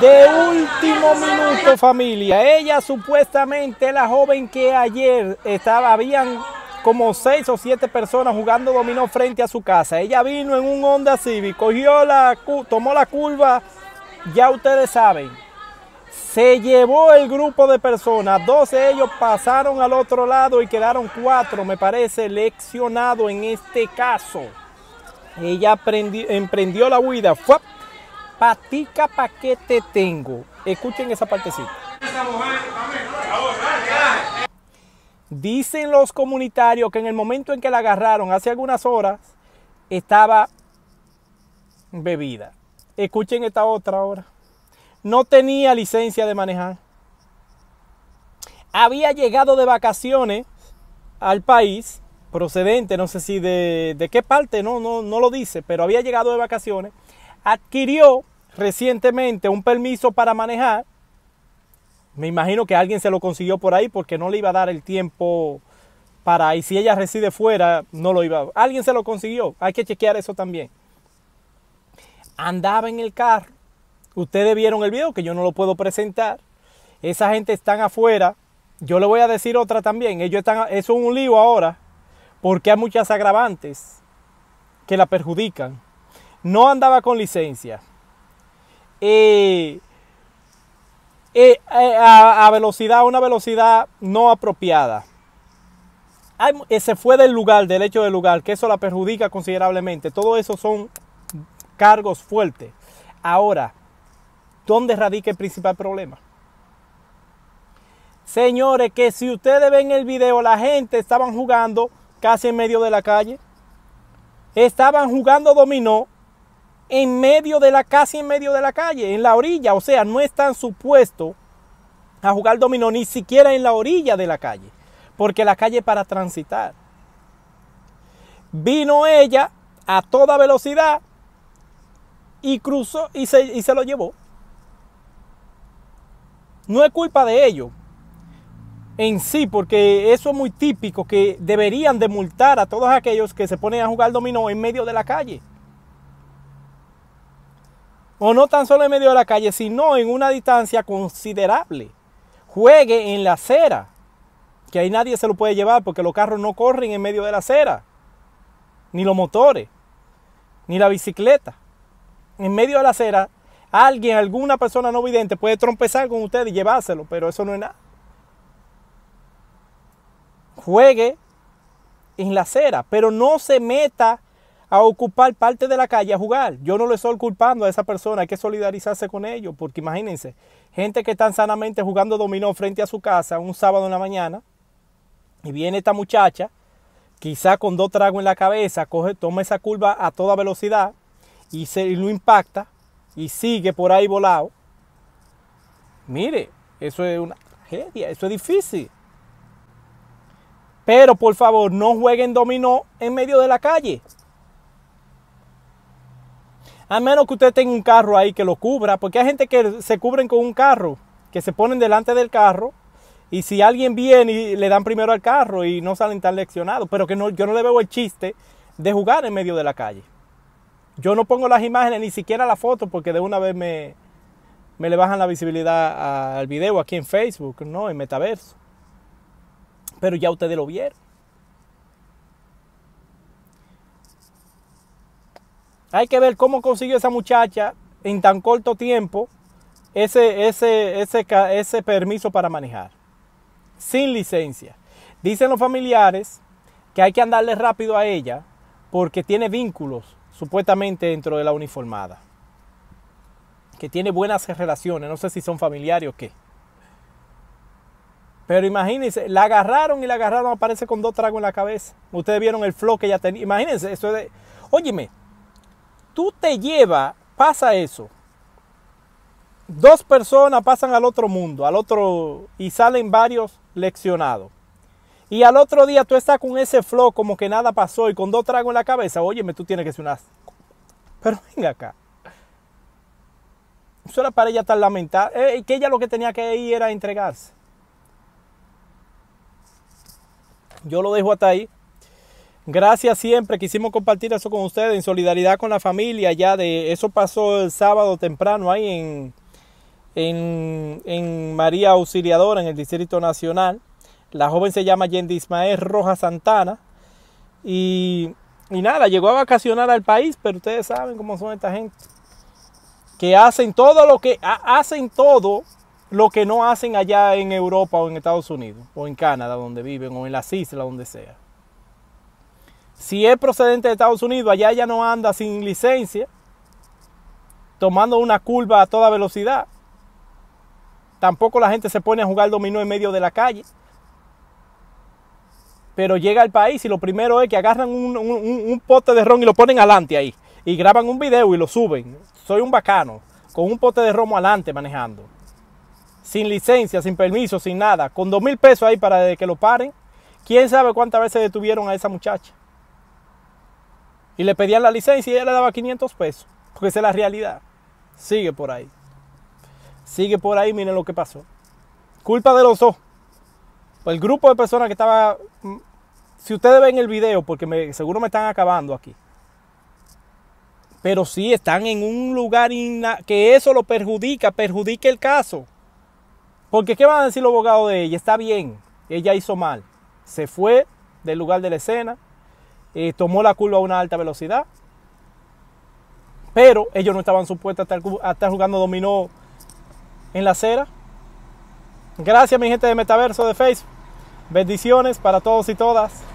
de último minuto familia. Ella supuestamente la joven que ayer estaba, habían como seis o siete personas jugando dominó frente a su casa. Ella vino en un Honda Civic, cogió la, tomó la curva, ya ustedes saben. Se llevó el grupo de personas, dos de ellos pasaron al otro lado y quedaron cuatro, me parece, leccionados en este caso. Ella emprendió la huida, ¡Fuap! Patica pa' que te tengo. Escuchen esa partecita. Dicen los comunitarios que en el momento en que la agarraron hace algunas horas, estaba bebida. Escuchen esta otra ahora. No tenía licencia de manejar. Había llegado de vacaciones al país, procedente, no sé si de, de qué parte, no, no, no lo dice, pero había llegado de vacaciones. Adquirió recientemente un permiso para manejar. Me imagino que alguien se lo consiguió por ahí porque no le iba a dar el tiempo para, y si ella reside fuera, no lo iba a... Alguien se lo consiguió, hay que chequear eso también. Andaba en el carro, ustedes vieron el video que yo no lo puedo presentar, esa gente están afuera, yo le voy a decir otra también, ellos están, eso es un lío ahora, porque hay muchas agravantes que la perjudican. No andaba con licencia, eh, a, velocidad, una velocidad no apropiada. se fue del lugar, del hecho del lugar, que eso la perjudica considerablemente. Todo eso son cargos fuertes. Ahora, ¿dónde radica el principal problema? Señores, que si ustedes ven el video, la gente estaban jugando casi en medio de la calle. Estaban jugando dominó en medio de la casi en medio de la calle, en la orilla, o sea, no están supuestos a jugar dominó ni siquiera en la orilla de la calle, porque la calle es para transitar. Vino ella a toda velocidad y cruzó y se, y se lo llevó. No es culpa de ellos en sí, porque eso es muy típico, que deberían de multar a todos aquellos que se ponen a jugar dominó en medio de la calle o no tan solo en medio de la calle, sino en una distancia considerable. Juegue en la acera, que ahí nadie se lo puede llevar porque los carros no corren en medio de la acera, ni los motores, ni la bicicleta. En medio de la acera, alguien, alguna persona no vidente puede trompezar con usted y llevárselo, pero eso no es nada. Juegue en la acera, pero no se meta a ocupar parte de la calle a jugar. Yo no le estoy culpando a esa persona, hay que solidarizarse con ellos, porque imagínense, gente que están sanamente jugando dominó frente a su casa un sábado en la mañana, y viene esta muchacha, quizá con dos tragos en la cabeza, coge, toma esa curva a toda velocidad y, se, y lo impacta y sigue por ahí volado. Mire, eso es una tragedia, eso es difícil. Pero por favor, no jueguen dominó en medio de la calle. A menos que usted tenga un carro ahí que lo cubra, porque hay gente que se cubren con un carro, que se ponen delante del carro y si alguien viene y le dan primero al carro y no salen tan leccionados, pero que no, yo no le veo el chiste de jugar en medio de la calle. Yo no pongo las imágenes, ni siquiera la foto, porque de una vez me, me le bajan la visibilidad al video aquí en Facebook, ¿no? En Metaverso. Pero ya ustedes lo vieron. Hay que ver cómo consiguió esa muchacha en tan corto tiempo ese, ese, permiso para manejar. Sin licencia. Dicen los familiares que hay que andarle rápido a ella porque tiene vínculos supuestamente dentro de la uniformada. Que tiene buenas relaciones, no sé si son familiares o qué. Pero imagínense, la agarraron y la agarraron, aparece con dos tragos en la cabeza. Ustedes vieron el flow que ella tenía. Imagínense, eso de. Óyeme, tú te llevas, pasa eso. Dos personas pasan al otro mundo, al otro, y salen varios leccionados. Y al otro día tú estás con ese flow como que nada pasó y con dos tragos en la cabeza, óyeme, tú tienes que ser una... Pero venga acá. Eso era para ella tan lamentada? Eh, que ella lo que tenía que ir era entregarse. Yo lo dejo hasta ahí. Gracias siempre, quisimos compartir eso con ustedes en solidaridad con la familia. Ya de eso pasó el sábado temprano ahí en, en, María Auxiliadora, en el Distrito Nacional. La joven se llama Yendi Ismael Rojas Santana. Y, nada, llegó a vacacionar al país, pero ustedes saben cómo son esta gente. Que hacen todo lo que hacen todo lo que no hacen allá en Europa o en Estados Unidos o en Canadá donde viven o en las islas donde sea. Si es procedente de Estados Unidos, allá ya no anda sin licencia, tomando una curva a toda velocidad. Tampoco la gente se pone a jugar dominó en medio de la calle. Pero llega al país y lo primero es que agarran un, pote de ron y lo ponen adelante ahí. Y graban un video y lo suben. Soy un bacano, con un pote de romo adelante manejando sin licencia, sin permiso, sin nada, con dos mil pesos ahí para que lo paren. ¿Quién sabe cuántas veces detuvieron a esa muchacha? Y le pedían la licencia y ella le daba 500 pesos, porque esa es la realidad. Sigue por ahí. Sigue por ahí, miren lo que pasó. Culpa de los dos. El grupo de personas que estaba... Mm, si ustedes ven el video, porque seguro me están acabando aquí. Pero sí están en un lugar que eso lo perjudica, perjudique el caso. Porque ¿qué van a decir los abogados de ella? Está bien, ella hizo mal. Se fue del lugar de la escena, tomó la curva a una alta velocidad. Pero ellos no estaban supuestos a estar, a estar jugando dominó en la acera. Gracias mi gente de Metaverso de Facebook. Bendiciones para todos y todas.